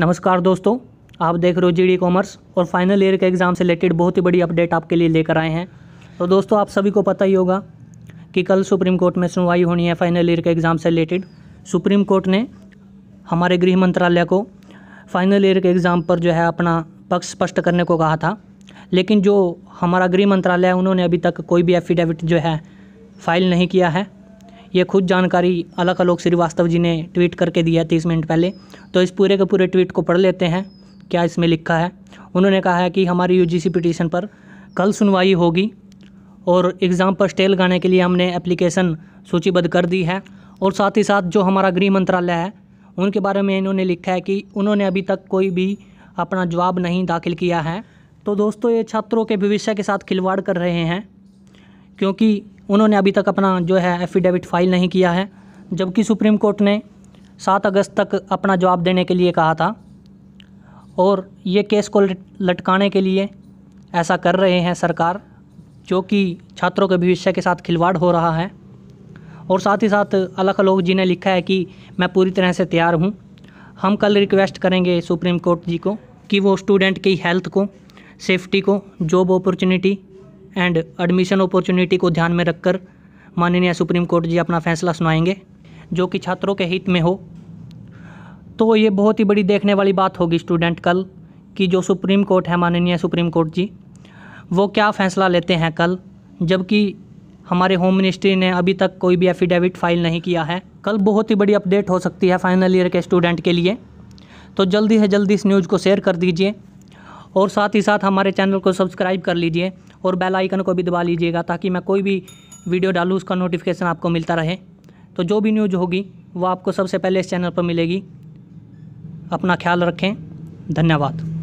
नमस्कार दोस्तों आप देख रहे हो जी डी कॉमर्स और फाइनल ईयर के एग्ज़ाम से रिलेटेड बहुत ही बड़ी अपडेट आपके लिए लेकर आए हैं तो दोस्तों आप सभी को पता ही होगा कि कल सुप्रीम कोर्ट में सुनवाई होनी है फाइनल ईयर के एग्ज़ाम से रिलेटेड सुप्रीम कोर्ट ने हमारे गृह मंत्रालय को फाइनल ईयर के एग्ज़ाम पर जो है अपना पक्ष स्पष्ट करने को कहा था लेकिन जो हमारा गृह मंत्रालय है उन्होंने अभी तक कोई भी एफिडेविट जो है फाइल नहीं किया है ये खुद जानकारी अलग अलोक श्रीवास्तव जी ने ट्वीट करके दिया तीस मिनट पहले तो इस पूरे के पूरे ट्वीट को पढ़ लेते हैं क्या इसमें लिखा है उन्होंने कहा है कि हमारी यू पिटीशन पर कल सुनवाई होगी और एग्ज़ाम पर स्टे लगाने के लिए हमने एप्लीकेशन सूचीबद्ध कर दी है और साथ ही साथ जो हमारा गृह मंत्रालय है उनके बारे में इन्होंने लिखा है कि उन्होंने अभी तक कोई भी अपना जवाब नहीं दाखिल किया है तो दोस्तों ये छात्रों के भविष्य के साथ खिलवाड़ कर रहे हैं क्योंकि उन्होंने अभी तक अपना जो है एफिडेविट फाइल नहीं किया है जबकि सुप्रीम कोर्ट ने सात अगस्त तक अपना जवाब देने के लिए कहा था और ये केस को लटकाने के लिए ऐसा कर रहे हैं सरकार जो कि छात्रों के भविष्य के साथ खिलवाड़ हो रहा है और साथ ही साथ अलख आलोक जी ने लिखा है कि मैं पूरी तरह से तैयार हूँ हम कल रिक्वेस्ट करेंगे सुप्रीम कोर्ट जी को कि वो स्टूडेंट की हेल्थ को सेफ्टी को job opportunity and admission opportunity को ध्यान में रखकर माननीय सुप्रीम कोर्ट जी अपना फैसला सुनाएंगे जो कि छात्रों के हित में हो तो ये बहुत ही बड़ी देखने वाली बात होगी स्टूडेंट कल कि जो सुप्रीम कोर्ट है माननीय सुप्रीम कोर्ट जी वो क्या फ़ैसला लेते हैं कल जबकि हमारे होम मिनिस्ट्री ने अभी तक कोई भी एफिडेविट फाइल नहीं किया है कल बहुत ही बड़ी अपडेट हो सकती है फाइनल ईयर के स्टूडेंट के लिए तो जल्दी से जल्दी इस न्यूज़ को शेयर कर दीजिए और साथ ही साथ हमारे चैनल को सब्सक्राइब कर लीजिए और बेल आइकन को भी दबा लीजिएगा ताकि मैं कोई भी वीडियो डालूँ उसका नोटिफिकेशन आपको मिलता रहे तो जो भी न्यूज होगी वो आपको सबसे पहले इस चैनल पर मिलेगी अपना ख्याल रखें धन्यवाद